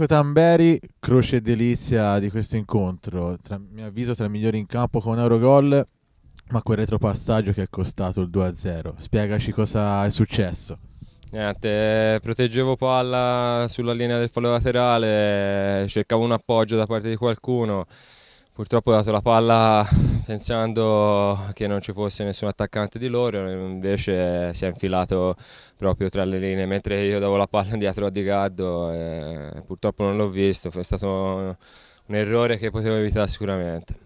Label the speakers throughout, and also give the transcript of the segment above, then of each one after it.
Speaker 1: Enrico Tamberi, croce e delizia di questo incontro, tra, mi avviso tra i migliori in campo con Eurogol, ma quel retropassaggio che è costato il 2-0. Spiegaci cosa è successo.
Speaker 2: Niente, proteggevo palla sulla linea del fallo laterale, cercavo un appoggio da parte di qualcuno, purtroppo ho dato la palla pensando che non ci fosse nessun attaccante di loro, invece si è infilato proprio tra le linee, mentre io davo la palla dietro a Di Gaddo, e eh, purtroppo non l'ho visto, è stato un errore che potevo evitare sicuramente.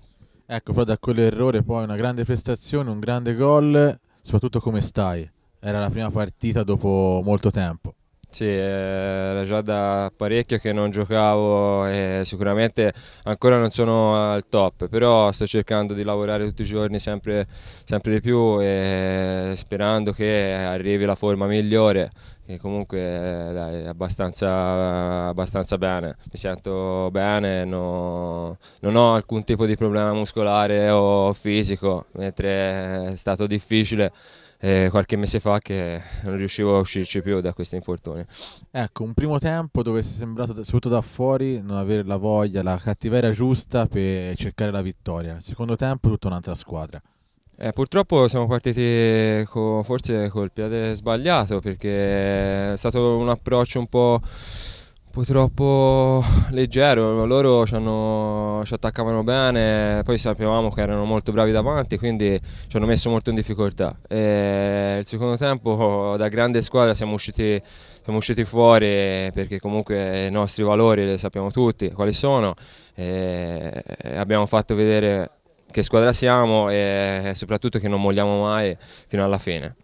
Speaker 2: Ecco,
Speaker 1: però da quell'errore poi una grande prestazione, un grande gol, soprattutto come stai? Era la prima partita dopo molto tempo.
Speaker 2: Sì, eh, era già da parecchio che non giocavo e sicuramente ancora non sono al top, però sto cercando di lavorare tutti i giorni sempre, sempre di più e sperando che arrivi la forma migliore, che comunque eh, dai, è abbastanza, abbastanza, bene, mi sento bene, no, non ho alcun tipo di problema muscolare o fisico, mentre è stato difficile eh, qualche mese fa che non riuscivo a uscirci più da questo infortunio.
Speaker 1: Ecco, un primo tempo dove si è sembrato, soprattutto da fuori, non avere la voglia, la cattiveria giusta per cercare la vittoria. Il secondo tempo tutta un'altra squadra.
Speaker 2: Eh, purtroppo siamo partiti co- forse col piede sbagliato perché è stato un approccio un po' Purtroppo leggero, loro ci, hanno, ci, attaccavano bene, poi sapevamo che erano molto bravi davanti, quindi ci hanno messo molto in difficoltà. E il secondo tempo oh, da grande squadra siamo usciti, siamo usciti fuori perché comunque i nostri valori li sappiamo tutti quali sono e abbiamo fatto vedere che squadra siamo e soprattutto che non molliamo mai fino alla fine.